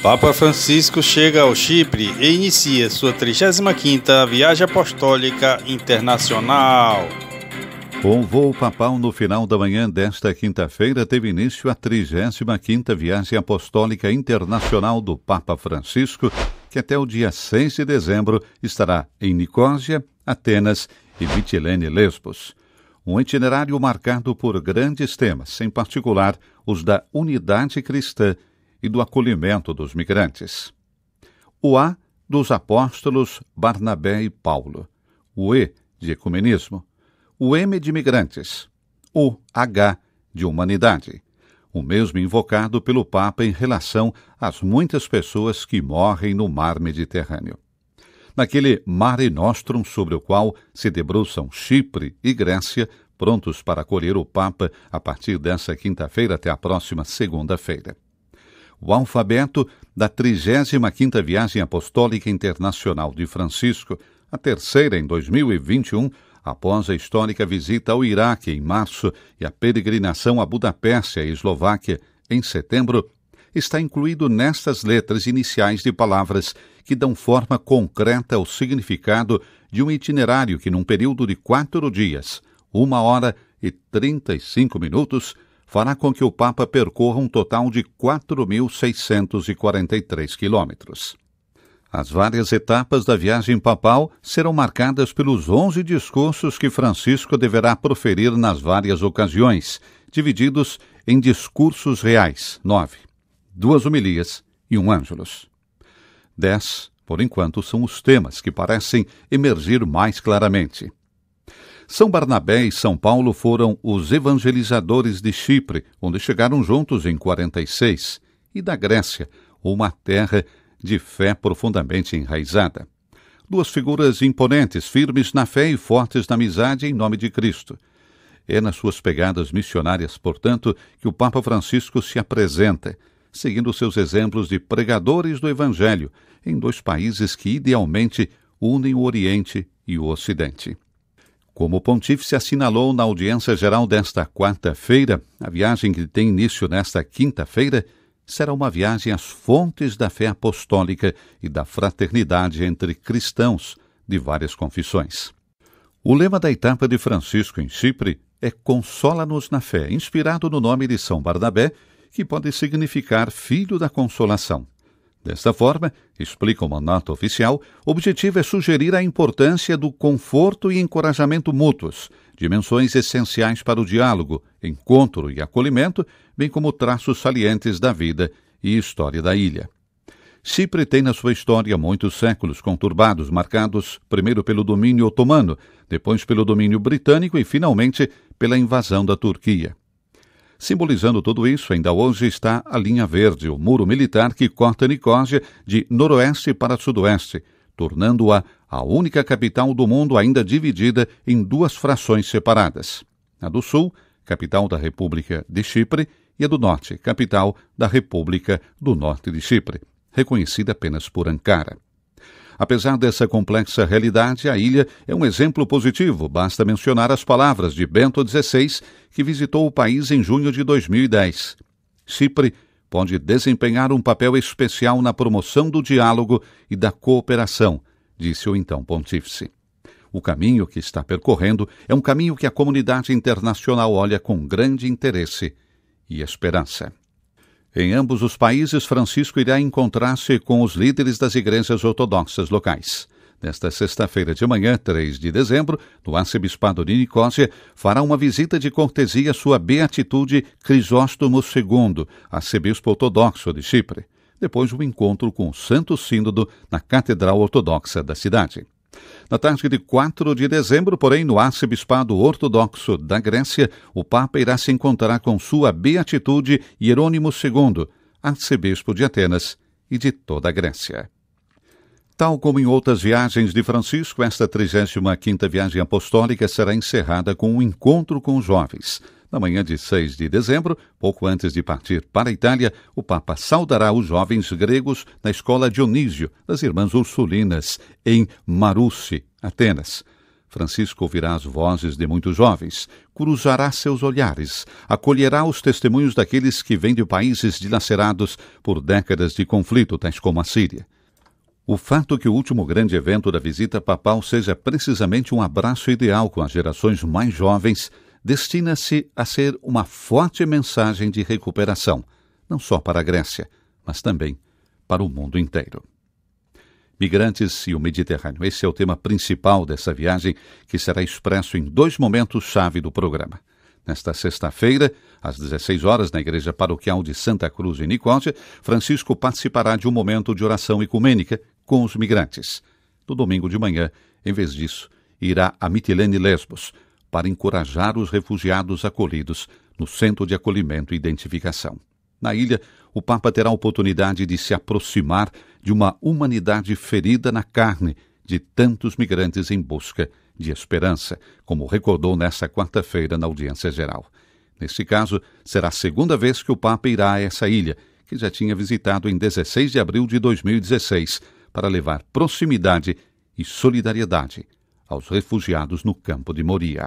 Papa Francisco chega ao Chipre e inicia sua 35ª viagem apostólica internacional. Com voo papal no final da manhã desta quinta-feira, teve início a 35ª viagem apostólica internacional do Papa Francisco, que até o dia 6 de dezembro estará em Nicósia, Atenas e Mitilene Lesbos. Um itinerário marcado por grandes temas, em particular os da unidade cristã e do acolhimento dos migrantes. O A dos apóstolos Barnabé e Paulo. O E de ecumenismo. O M de migrantes. O H de humanidade. O mesmo invocado pelo Papa em relação às muitas pessoas que morrem no mar Mediterrâneo. Naquele mare nostrum sobre o qual se debruçam Chipre e Grécia, prontos para acolher o Papa a partir dessa quinta-feira até a próxima segunda-feira o alfabeto da 35ª Viagem Apostólica Internacional de Francisco, a terceira em 2021, após a histórica visita ao Iraque em março e a peregrinação a Budapeste e Eslováquia em setembro, está incluído nestas letras iniciais de palavras que dão forma concreta ao significado de um itinerário que, num período de quatro dias, uma hora e trinta e cinco minutos, fará com que o Papa percorra um total de 4.643 quilômetros. As várias etapas da viagem papal serão marcadas pelos 11 discursos que Francisco deverá proferir nas várias ocasiões, divididos em discursos reais, nove, duas homilias e um ângelus. Dez, por enquanto, são os temas que parecem emergir mais claramente. São Barnabé e São Paulo foram os evangelizadores de Chipre, onde chegaram juntos em 46, e da Grécia, uma terra de fé profundamente enraizada. Duas figuras imponentes, firmes na fé e fortes na amizade em nome de Cristo. É nas suas pegadas missionárias, portanto, que o Papa Francisco se apresenta, seguindo seus exemplos de pregadores do Evangelho em dois países que idealmente unem o Oriente e o Ocidente. Como o pontífice assinalou na audiência geral desta quarta-feira, a viagem que tem início nesta quinta-feira será uma viagem às fontes da fé apostólica e da fraternidade entre cristãos de várias confissões. O lema da etapa de Francisco em Chipre é Consola-nos na fé, inspirado no nome de São Barnabé, que pode significar Filho da Consolação. Desta forma, explica uma nota oficial, o objetivo é sugerir a importância do conforto e encorajamento mútuos, dimensões essenciais para o diálogo, encontro e acolhimento, bem como traços salientes da vida e história da ilha. Chipre tem na sua história muitos séculos conturbados, marcados primeiro pelo domínio otomano, depois pelo domínio britânico e, finalmente, pela invasão da Turquia. Simbolizando tudo isso, ainda hoje está a linha verde, o muro militar que corta Nicósia de noroeste para sudoeste, tornando-a a única capital do mundo ainda dividida em duas frações separadas. A do sul, capital da República de Chipre, e a do norte, capital da República do Norte de Chipre, reconhecida apenas por Ankara. Apesar dessa complexa realidade, a ilha é um exemplo positivo, basta mencionar as palavras de Bento XVI, que visitou o país em junho de 2010. Chipre pode desempenhar um papel especial na promoção do diálogo e da cooperação, disse o então pontífice. O caminho que está percorrendo é um caminho que a comunidade internacional olha com grande interesse e esperança. Em ambos os países, Francisco irá encontrar-se com os líderes das igrejas ortodoxas locais. Nesta sexta-feira de manhã, 3 de dezembro, no arcebispado de Nicósia, fará uma visita de cortesia à sua beatitude Crisóstomo II, arcebispo ortodoxo de Chipre. Depois, um encontro com o Santo Sínodo na Catedral Ortodoxa da cidade. Na tarde de 4 de dezembro, porém, no arcebispado ortodoxo da Grécia, o Papa irá se encontrar com sua beatitude Hierônimo II, arcebispo de Atenas e de toda a Grécia. Tal como em outras viagens de Francisco, esta 35ª viagem apostólica será encerrada com um encontro com os jovens. Na manhã de 6 de dezembro, pouco antes de partir para a Itália, o Papa saudará os jovens gregos na escola Dionísio, das Irmãs Ursulinas, em Marusse, Atenas. Francisco ouvirá as vozes de muitos jovens, cruzará seus olhares, acolherá os testemunhos daqueles que vêm de países dilacerados por décadas de conflito, tais como a Síria. O fato que o último grande evento da visita papal seja precisamente um abraço ideal com as gerações mais jovens destina-se a ser uma forte mensagem de recuperação, não só para a Grécia, mas também para o mundo inteiro. Migrantes e o Mediterrâneo. Esse é o tema principal dessa viagem, que será expresso em dois momentos-chave do programa. Nesta sexta-feira, às 16 horas, na Igreja Paroquial de Santa Cruz, em Nicódia, Francisco participará de um momento de oração ecumênica com os migrantes. No domingo de manhã, em vez disso, irá a Mitilene Lesbos para encorajar os refugiados acolhidos no Centro de Acolhimento e Identificação. Na ilha, o Papa terá a oportunidade de se aproximar de uma humanidade ferida na carne de tantos migrantes em busca de esperança, como recordou nesta quarta-feira na audiência geral. Neste caso, será a segunda vez que o Papa irá a essa ilha, que já tinha visitado em 16 de abril de 2016, para levar proximidade e solidariedade aos refugiados no campo de Moria.